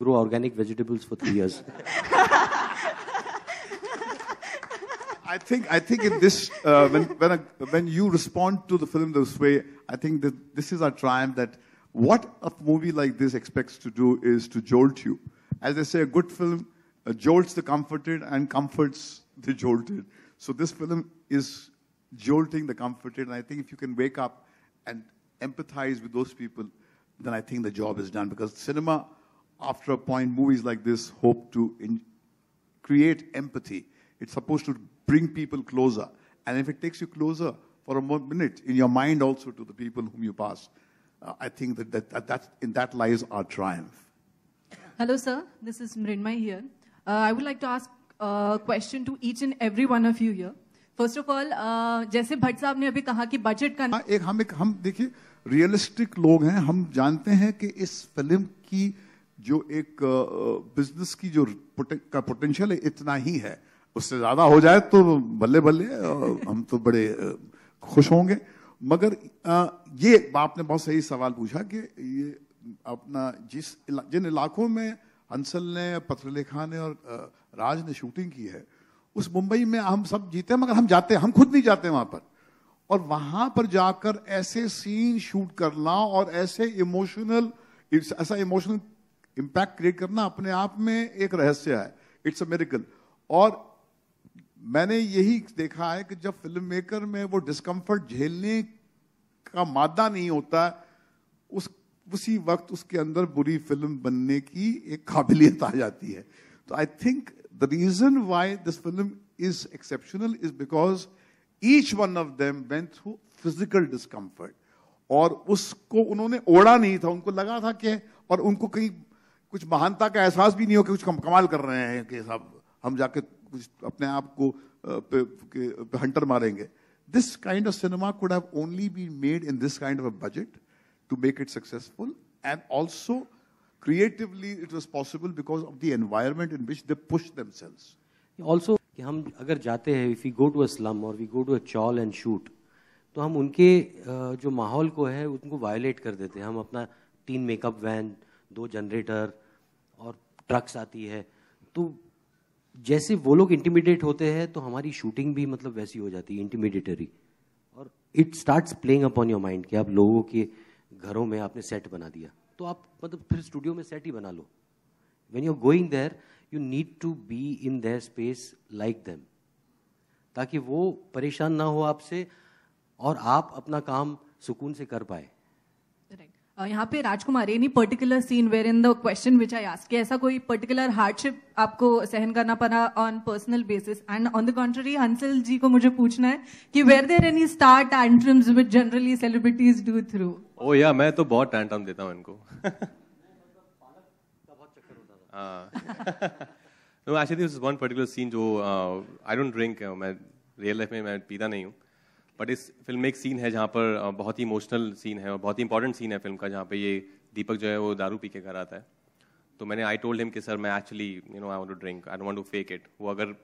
grow organic vegetables for three years. I think I think in this uh, when when, a, when you respond to the film this way, I think that this is our triumph. That what a movie like this expects to do is to jolt you. As I say, a good film uh, jolts the comforted and comforts the jolted. So this film is jolting the comforted, and I think if you can wake up and empathize with those people, then I think the job is done because cinema after a point, movies like this hope to in, create empathy. It's supposed to bring people closer. And if it takes you closer for a minute, in your mind also to the people whom you pass, uh, I think that, that, that, in that lies our triumph. Hello, sir. This is Mrinmay here. Uh, I would like to ask a question to each and every one of you here. First of all, uh, जैसे भट्ट साहब ने अभी कहा कि budget का एक हम एक हम देखिए रियलिस्टिक लोग हैं हम जानते हैं कि इस फिल्म की जो एक बिजनेस की जो का पोटेंशियल है इतना ही है उससे ज्यादा हो जाए तो भले भले हम तो बड़े खुश होंगे मगर ये आपने बहुत सही सवाल पूछा कि ये अपना जिस जिन इलाकों में हंसल ने पत्रलेखा ने और राज ने शूटिंग की है उस मुंबई में हम सब जीते मगर हम जाते हम खुद नहीं जाते वहां पर और वहां पर जाकर ऐसे सीन शूट करना और ऐसे इमोशनल ऐसा इमोशनल इम्पैक्ट क्रिएट करना अपने आप में एक रहस्य है इट्स अ मेरिकल और मैंने यही देखा है कि जब फिल्म मेकर में वो डिस्कम्फर्ट झेलने का मादा नहीं होता उस उसी वक्त उसके अंदर बुरी फिल्म बनने की एक काबिलियत आ जाती है तो I think the reason why this film is exceptional is because each one of them went through physical discomfort और उसको उन्होंने ओढ़ा नहीं था उनको लगा था कि और उनको कहीं कुछ महानता का एहसास भी नहीं हो कि कुछ कमाल कर रहे हैं कि सब हम जाके कुछ अपने आप को हंटर मारेंगे this kind of cinema could have only be made in this kind of a budget to make it successful and also creatively it was possible because of the environment in which they push themselves also कि हम अगर जाते हैं if we go to a slum और we go to a chawl and shoot तो हम उनके जो माहौल को है उनको वायोलेट कर देते हैं हम अपना टीन मेकअप वैन दो जनरेटर और ट्रक्स आती है तो जैसे वो लोग इंटीमीडिएट होते हैं तो हमारी शूटिंग भी मतलब वैसी हो जाती है इंटीमीडिएटरी और it starts playing upon your mind कि आप लोगों के घरों में आपने सेट बना दिया तो आप मतलब फिर स्टूडियो में सेट ही बना लो when you are going there you need to be in their space like them ताकि वो परेशान ना हो आपसे और आप अपना काम सुकून से कर पाए यहाँ पे Rajkumar any particular scene where in the question which I ask ऐसा कोई पर्टिकुलर हार्डशिप आपको सहन करना पड़ा on personal basis and on the contrary Hansal ji को मुझे पूछना है कि were there any star tantrums with generally celebrities do through oh या मैं तो बहुत टैंट्रम देता हूँ इनको no actually one particular scene जो आई डोंट ड्रिंक मैं रियल लाइफ में मैं पीता नहीं हूँ बट इस फिल्म में एक सीन है जहाँ पर बहुत ही इमोशनल सीन है और बहुत ही इंपॉर्टेंट सीन है फिल्म का जहाँ पे ये दीपक जो है वो दारू पी के घर आता है तो मैंने आई टोल्ड हिम कि सर मैं actually you know I want to drink I want to fake it वो अगर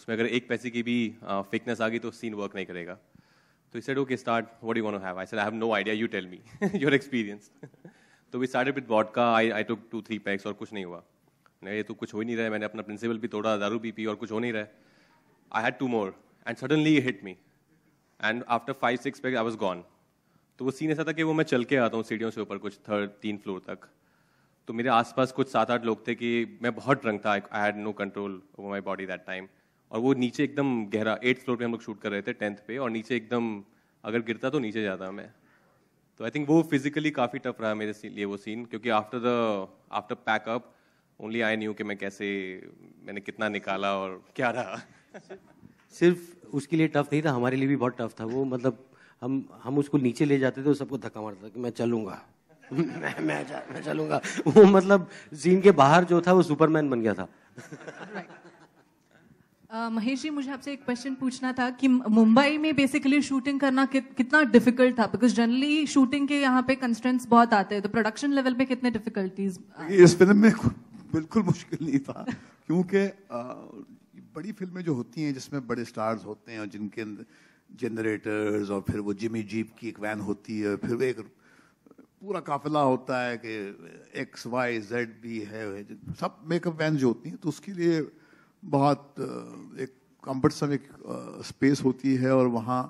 उसमें अगर एक पैसे की भी फेकनेस आ गई तो सीन वर्क नहीं करेगा तो इस okay start what you have I sir I have no idea you tell me your experience तो वी स्टार्टेड विद का I I took two three packs और कुछ नहीं हुआ नहीं तो कुछ हो ही नहीं रहा है मैंने अपना प्रिंसिपल भी तोड़ा दारू भी पी और कुछ हो नहीं रहा है I had two more and suddenly hit me and after five six पे आई वॉज गॉन तो वो सीन ऐसा था कि वो मैं चल के आता हूँ सीढ़ियों से ऊपर कुछ थर्ड तीन फ्लोर तक तो मेरे आसपास कुछ सात आठ लोग थे कि मैं बहुत ड्रंक था I had no control over my body that time और वो नीचे एकदम गहरा एट फ्लोर पे हम लोग शूट कर रहे थे टेंथ पे और नीचे एकदम अगर गिरता तो नीचे जाता मैं तो आई थिंक वो फिजिकली काफ़ी टफ रहा मेरे लिए वो सीन क्योंकि after the after packup only I knew कि मैं कैसे मैंने कितना निकाला और क्या रहा सिर्फ उसके लिए टफ नहीं था हमारे लिए भी बहुत टफ था वो मतलब हम हम उसको नीचे ले जाते थे वो सबको धक्का मारता था कि मैं चलूंगा मैं मैं, जा, मैं चलूंगा वो मतलब जीन के बाहर जो था वो सुपरमैन बन गया था महेश जी मुझे आपसे एक क्वेश्चन पूछना था कि मुंबई में बेसिकली शूटिंग करना कि, कितना डिफिकल्ट था बिकॉज जनरली शूटिंग के यहाँ पे कंस्टेंट्स बहुत आते हैं तो प्रोडक्शन लेवल पे कितने डिफिकल्टीज इस फिल्म में बिल्कुल मुश्किल नहीं था क्योंकि बड़ी फिल्में जो होती हैं जिसमें बड़े स्टार्स होते हैं और जिनके जनरेटर्स और फिर वो जिमी जीप की एक वैन होती है फिर वो एक पूरा काफिला होता है कि एक्स वाई जेड भी है सब मेकअप वैन जो होती हैं तो उसके लिए बहुत एक कम्फर्टसम एक स्पेस होती है और वहाँ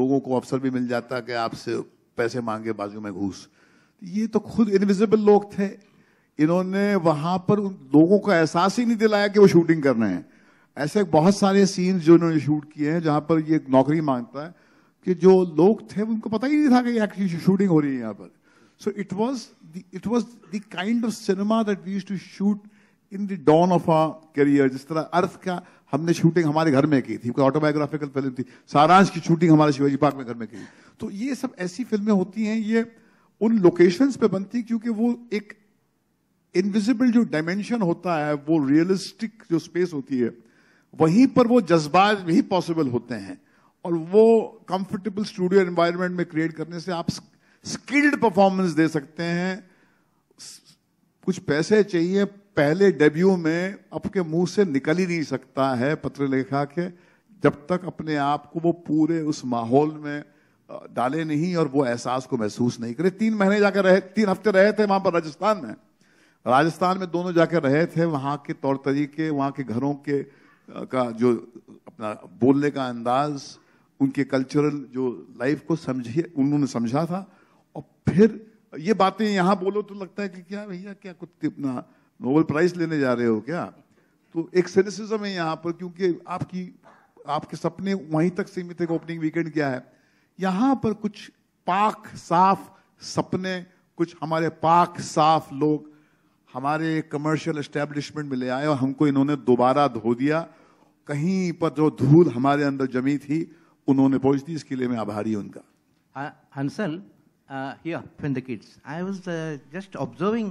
लोगों को अवसर भी मिल जाता है कि आपसे पैसे मांगे बाजू में घूस ये तो खुद इनविजिबल लोग थे इन्होंने वहां पर उन लोगों को एहसास ही नहीं दिलाया कि वो शूटिंग कर रहे हैं ऐसे बहुत सारे सीन्स जो इन्होंने शूट किए हैं जहां पर ये नौकरी मांगता है कि जो लोग थे उनको पता ही नहीं था कि एक्चुअली शूटिंग हो रही है यहाँ पर so it was it was the kind of cinema that we to shoot in the dawn of a career जिस तरह अर्थ का हमने शूटिंग हमारे घर में की थी ऑटोबायोग्राफिकल फिल्म थी सारांश की शूटिंग हमारे शिवाजी पार्क में घर में की तो ये सब ऐसी फिल्में होती हैं ये उन लोकेशंस पे बनती क्योंकि वो एक इनविजिबल जो डायमेंशन होता है वो रियलिस्टिक जो स्पेस होती है वहीं पर वो जज्बात भी पॉसिबल होते हैं और वो कंफर्टेबल स्टूडियो एनवायरनमेंट में क्रिएट करने से आप स्किल्ड परफॉर्मेंस दे सकते हैं कुछ पैसे चाहिए पहले डेब्यू में आपके मुंह से निकल ही नहीं सकता है पत्र लेखा के जब तक अपने आप को वो पूरे उस माहौल में डाले नहीं और वो एहसास को महसूस नहीं करे तीन महीने जाकर रहे तीन हफ्ते रहे थे वहां पर राजस्थान में राजस्थान में दोनों जाकर रहे थे वहाँ के तौर तरीके वहाँ के घरों के का जो अपना बोलने का अंदाज उनके कल्चरल जो लाइफ को समझिए उन्होंने समझा था और फिर ये बातें यहाँ बोलो तो लगता है कि क्या भैया क्या कुछ अपना नोबेल प्राइज लेने जा रहे हो क्या तो एक सेनेसिज्म है यहाँ पर क्योंकि आपकी आपके सपने वहीं तक सीमित है ओपनिंग वीकेंड क्या है यहाँ पर कुछ पाक साफ सपने कुछ हमारे पाक साफ लोग हमारे कमर्शियल एस्टेब्लिशमेंट में ले आए और हमको इन्होंने दोबारा धो दिया कहीं पर जो धूल हमारे अंदर जमी थी उन्होंने पहुंच दी इसके लिए मैं आभारी उनका हाँ, Hansal from the kids I was just observing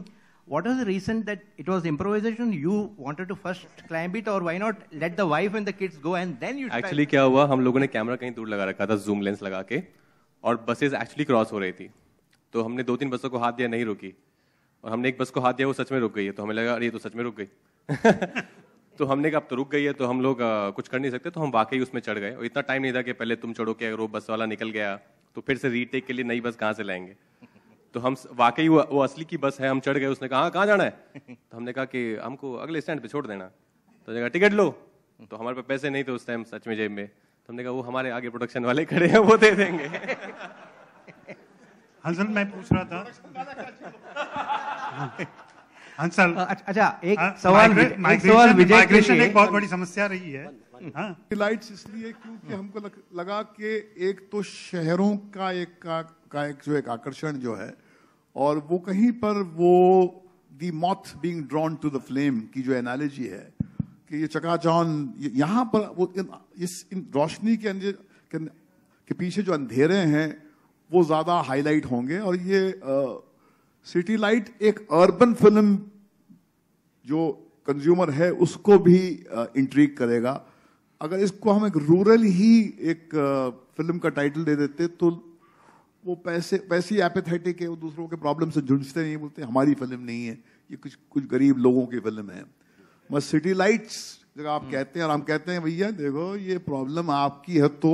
what is the reason that it was improvisation you wanted to first climb it और why not let the wife and the kids go and then you actually क्या हुआ हम लोगों ने camera कहीं दूर लगा रखा था जूम लेंस लगा के और बसेज एक्चुअली क्रॉस हो रही थी तो हमने दो तीन बसों को हाथ दिया नहीं रोकी और हमने एक बस को हाथ दिया वो सच में रुक गई है तो हमें लगा अरे ये तो सच में रुक गई तो हमने कहा अब तो रुक गई है तो हम लोग कुछ कर नहीं सकते तो हम वाकई उसमें चढ़ गए और इतना टाइम नहीं था कि पहले तुम चढ़ो कि अगर वो बस वाला निकल गया तो फिर से रीटेक के लिए नई बस कहाँ से लाएंगे तो हम वाकई वो, असली की बस है हम चढ़ गए उसने कहा हाँ, कहाँ जाना है तो हमने कहा कि हमको अगले स्टैंड पे छोड़ देना तो जगह टिकट लो तो हमारे पास पैसे नहीं थे उस टाइम सच में जेब में तो हमने कहा वो हमारे आगे प्रोडक्शन वाले खड़े हैं वो दे देंगे हंसल मैं पूछ रहा था हाँ। अच्छा, अच्छा एक हाँ, सवाल माइग्रेशन एक बहुत बड़ी समस्या रही है हाँ। इसलिए क्योंकि हमको लगा कि एक तो शहरों का एक का, का एक जो एक आकर्षण जो है और वो कहीं पर वो the moth being drawn to the flame की जो एनालॉजी है कि ये चकाचौन यहाँ पर वो इन, इस इन रोशनी के अंदर के, के पीछे जो अंधेरे हैं वो ज़्यादा हाईलाइट होंगे और ये आ, सिटी लाइट एक अर्बन फिल्म जो कंज्यूमर है उसको भी इंट्रीक करेगा अगर इसको हम एक रूरल ही एक फिल्म का टाइटल दे देते तो वो पैसे पैसे ही एपेथेटिक है वो दूसरों के प्रॉब्लम से जूझते नहीं बोलते हमारी फिल्म नहीं है ये कुछ कुछ गरीब लोगों की फिल्म है बस सिटी लाइट्स जगह आप हम्म। कहते हैं और हम कहते हैं भैया देखो ये प्रॉब्लम आपकी है तो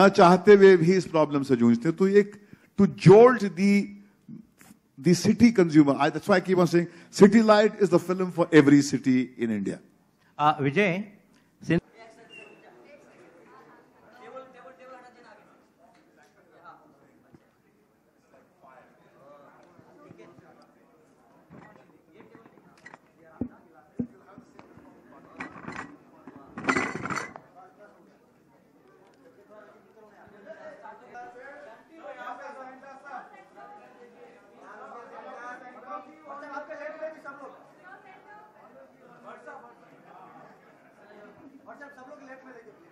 ना चाहते हुए भी इस प्रॉब्लम से जूझते तो एक to jolt the the city consumer. I, that's why I keep on saying City Light is the film for every city in India. Uh, Vijay, और सब लोग लेफ्ट में देखिए